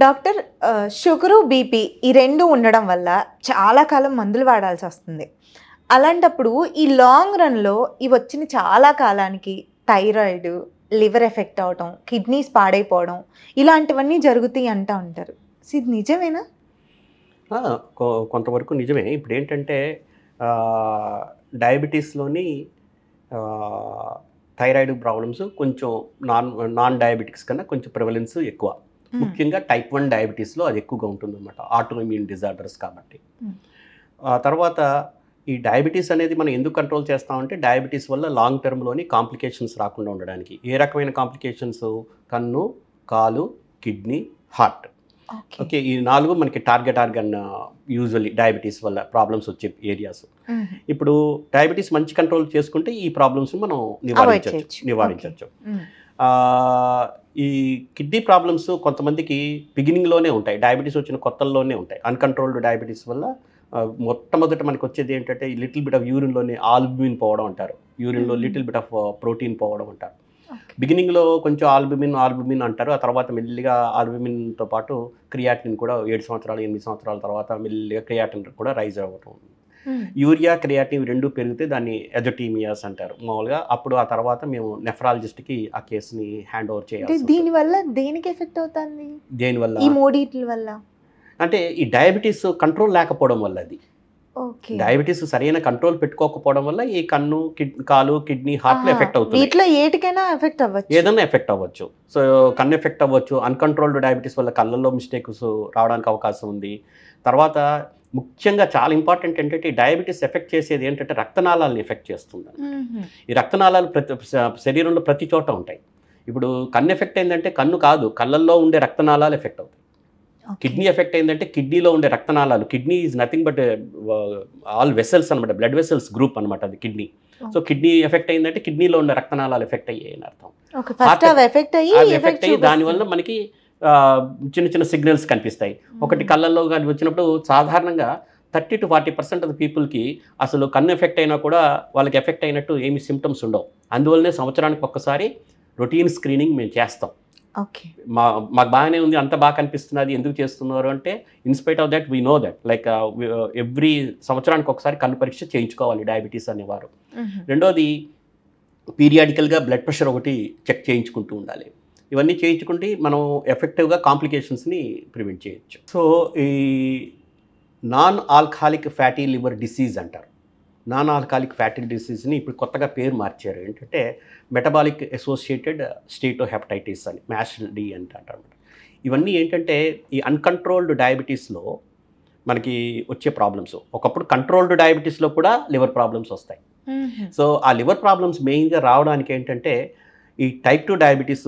Doctor sugar BP ఈ రెండు ఉండడం వల్ల చాలా కాలం మందులు వాడాల్సి వస్తుంది అలాంటప్పుడు ఈ లాంగ్ రన్లో ఈ వచ్చిన చాలా కాలానికి థైరాయిడ్ లివర్ ఎఫెక్ట్ అవడం కిడ్నీస్ పాడైపోవడం ఇలాంటివన్నీ జరుగుతాయి అంటూ ఉంటారు ఇది నిజమేనా కొంతవరకు నిజమే ఇప్పుడు ఏంటంటే డయాబెటీస్లోని థైరాయిడ్ ప్రాబ్లమ్స్ కొంచెం నాన్ నాన్ డయాబెటిక్స్ కన్నా కొంచెం ప్రివలెన్స్ ఎక్కువ ముఖ్యంగా టైప్ వన్ డయాబెటీస్లో అది ఎక్కువగా ఉంటుంది అనమాట ఆటోఇమ్యూన్ డిజార్డర్స్ కాబట్టి తర్వాత ఈ డయాబెటీస్ అనేది మనం ఎందుకు కంట్రోల్ చేస్తామంటే డయాబెటీస్ వల్ల లాంగ్ టర్మ్లోని కాంప్లికేషన్స్ రాకుండా ఉండడానికి ఏ రకమైన కాంప్లికేషన్స్ కన్ను కాలు కిడ్నీ హార్ట్ ఓకే ఈ నాలుగు మనకి టార్గెట్ ఆర్గన్ యూజువల్లీ డయాబెటీస్ వల్ల ప్రాబ్లమ్స్ వచ్చే ఏరియాస్ ఇప్పుడు డయాబెటీస్ మంచి కంట్రోల్ చేసుకుంటే ఈ ప్రాబ్లమ్స్ మనం నివారించవచ్చు నివారించవచ్చు ఈ కిడ్నీ ప్రాబ్లమ్స్ కొంతమందికి బిగినింగ్లోనే ఉంటాయి డయాబెటీస్ వచ్చిన కొత్తల్లోనే ఉంటాయి అన్కంట్రోల్డ్ డయాబెటీస్ వల్ల మొట్టమొదట మనకు వచ్చేది ఏంటంటే లిటిల్ బిట్ ఆఫ్ యూరిన్లోనే ఆల్బిమిన్ పోవడం అంటారు యూరిన్లో లిటిల్ బిట్ ఆఫ్ ప్రోటీన్ పోవడం అంటారు బిగినింగ్లో కొంచెం ఆల్బిమిన్ ఆల్బుమిన్ అంటారు ఆ తర్వాత మెల్లిగా ఆల్బుమిన్తో పాటు క్రియాటిన్ కూడా ఏడు సంవత్సరాలు ఎనిమిది సంవత్సరాల తర్వాత మెల్లిగా క్రియాటిన్ కూడా రైజ్ అవ్వటం Hmm. యూరియా క్రియాటివ్ రెండు పెరిగితే దాన్ని ఎజోటీమియాస్ అంటారు మామూలుగా అప్పుడు ఆ తర్వాత మేము కి ఆ కేసుని హ్యాండ్ ఓవర్ చేయాలి వల్ల దేనికి ఎఫెక్ట్ అవుతుంది దేనివల్ల ఈ మోడీట్ల వల్ల అంటే ఈ డయాబెటీస్ కంట్రోల్ లేకపోవడం వల్ల అది డయాబెటీస్ సరైన కంట్రోల్ పెట్టుకోకపోవడం వల్ల ఈ కన్ను కిడ్నీ కాలు కిడ్నీ హార్ట్ లో ఎఫెక్ట్ అవుతుంది ఇట్లా ఏటికైనా ఎఫెక్ట్ అవ్వచ్చు ఏదైనా ఎఫెక్ట్ అవ్వచ్చు సో కన్ను ఎఫెక్ట్ అవ్వచ్చు అన్కంట్రోల్డ్ డయాబెటీస్ వల్ల కళ్ళల్లో మిస్టేక్స్ రావడానికి అవకాశం ఉంది తర్వాత ముఖ్యంగా చాలా ఇంపార్టెంట్ ఏంటంటే డయాబెటీస్ ఎఫెక్ట్ చేసేది ఏంటంటే రక్తనాళాలను ఎఫెక్ట్ చేస్తుంది ఈ రక్తనాళాలు ప్రతి శరీరంలో ప్రతి చోట ఉంటాయి ఇప్పుడు కన్ను ఎఫెక్ట్ అయిందంటే కన్ను కాదు కళ్ళల్లో ఉండే రక్తనాళాలు ఎఫెక్ట్ అవుతాయి కిడ్నీ ఎఫెక్ట్ అయిందంటే కిడ్నీలో ఉండే రక్తనాళాలు kidney is nothing but all vessels అనమాట బ్లడ్ వెసల్స్ గ్రూప్ అనమాట అది కిడ్నీ సో కిడ్నీ ఎఫెక్ట్ అయిందంటే కిడ్నీలో ఉండే రక్తనాళాలు ఎఫెక్ట్ అయ్యాయి అని అర్థం ఎఫెక్ట్ అయ్యి దానివల్ల మనకి చిన్న చిన్న సిగ్నల్స్ కనిపిస్తాయి ఒకటి కళ్ళల్లో కానీ వచ్చినప్పుడు సాధారణంగా thirty to forty percent of పీపుల్కి అసలు కన్ను ఎఫెక్ట్ అయినా కూడా వాళ్ళకి ఎఫెక్ట్ అయినట్టు ఏమి సిమ్టమ్స్ ఉండవు అందువల్లనే సంవత్సరానికి ఒక్కసారి రొటీన్ స్క్రీనింగ్ మేము చేస్తాం ఓకే మా మాకు బాగానే ఉంది అంత బాగా కనిపిస్తున్నది ఎందుకు చేస్తున్నారు అంటే in spite of that we know that like every సంవత్సరానికి ఒకసారి కన్ను పరీక్ష చేయించుకోవాలి డయాబెటీస్ అనేవారు రెండోది పీరియాడికల్గా బ్లడ్ ప్రెషర్ ఒకటి చెక్ చేయించుకుంటూ ఉండాలి ఇవన్నీ చేయించుకుంటే మనం ఎఫెక్టివ్గా కాంప్లికేషన్స్ని ప్రివెంట్ చేయొచ్చు సో ఈ non alcoholic fatty liver disease అంటారు నాన్ ఆల్కహాలిక్ ఫ్యాటీ డిసీజ్ని ఇప్పుడు కొత్తగా పేరు మార్చారు ఏంటంటే మెటబాలిక్ అసోసియేటెడ్ స్టేటో హెపటైటిస్ అని మ్యాషల్ డి అంటే అంటారు ఇవన్నీ ఏంటంటే ఈ అన్కంట్రోల్డ్ డయాబెటీస్లో మనకి వచ్చే ప్రాబ్లమ్స్ ఒకప్పుడు కంట్రోల్డ్ డయాబెటీస్లో కూడా లివర్ ప్రాబ్లమ్స్ వస్తాయి సో ఆ లివర్ ప్రాబ్లమ్స్ మెయిన్గా రావడానికి ఏంటంటే ఈ టైప్ టూ డయాబెటీస్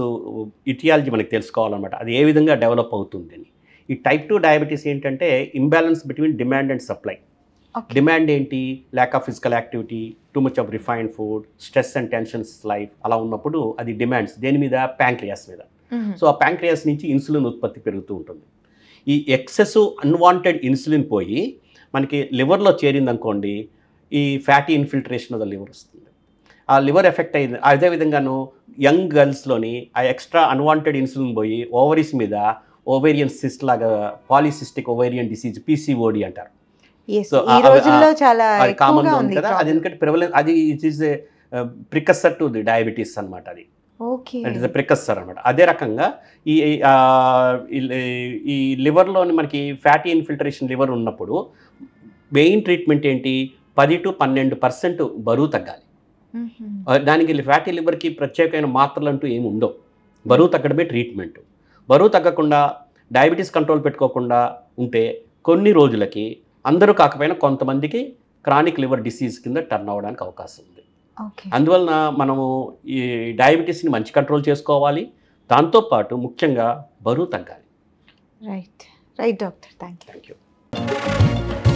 ఇటియాలజీ మనకి తెలుసుకోవాలన్నమాట అది ఏ విధంగా డెవలప్ అవుతుందని ఈ టైప్ టూ డయాబెటీస్ ఏంటంటే imbalance between demand and supply demand ఏంటి lack of physical activity too much of refined food stress and tensions life అలా ఉన్నప్పుడు అది డిమాండ్స్ దేని మీద ప్యాంక్రియాస్ మీద సో ఆ ప్యాంక్రియాస్ నుంచి ఇన్సులిన్ ఉత్పత్తి పెరుగుతూ ఉంటుంది ఈ ఎక్సెస్ అన్వాంటెడ్ ఇన్సులిన్ పోయి మనకి లివర్లో చేరిందనుకోండి ఈ fatty infiltration of the liver వస్తుంది ఆ లివర్ ఎఫెక్ట్ అయింది అదేవిధంగాను యంగ్ గర్ల్స్లోని ఆ ఎక్స్ట్రా అన్వాంటెడ్ ఇన్సులిన్ పోయి ఓవరీస్ మీద ఓవేరియన్ సిస్ట్ లాగా పాలిసిస్టిక్ ఓవేరియన్ డిసీజ్ పీసీఓడి అంటారు కామన్ కదా అది ఎందుకంటే అది it is a to the diabetes అనమాట అది ప్రికస్సర్ అనమాట అదే రకంగా ఈ ఈ లివర్లోని మనకి ఫ్యాటీ ఇన్ఫిల్ట్రేషన్ లివర్ ఉన్నప్పుడు మెయిన్ ట్రీట్మెంట్ ఏంటి పది టు పన్నెండు పర్సెంట్ బరువు తగ్గాలి దానికి ఫ్యాటీ లివర్కి ప్రత్యేకమైన మాత్రలు అంటూ ఏమి ఉండవు బరువు తగ్గడమే ట్రీట్మెంట్ బరువు తగ్గకుండా డయాబెటీస్ కంట్రోల్ పెట్టుకోకుండా ఉంటే కొన్ని రోజులకి అందరూ కాకపోయినా కొంతమందికి క్రానిక్ లివర్ డిసీజ్ కింద టర్న్ అవ్వడానికి అవకాశం ఉంది అందువలన మనము ఈ డయాబెటీస్ని మంచి కంట్రోల్ చేసుకోవాలి దాంతోపాటు ముఖ్యంగా బరువు తగ్గాలి right right doctor thank you thank you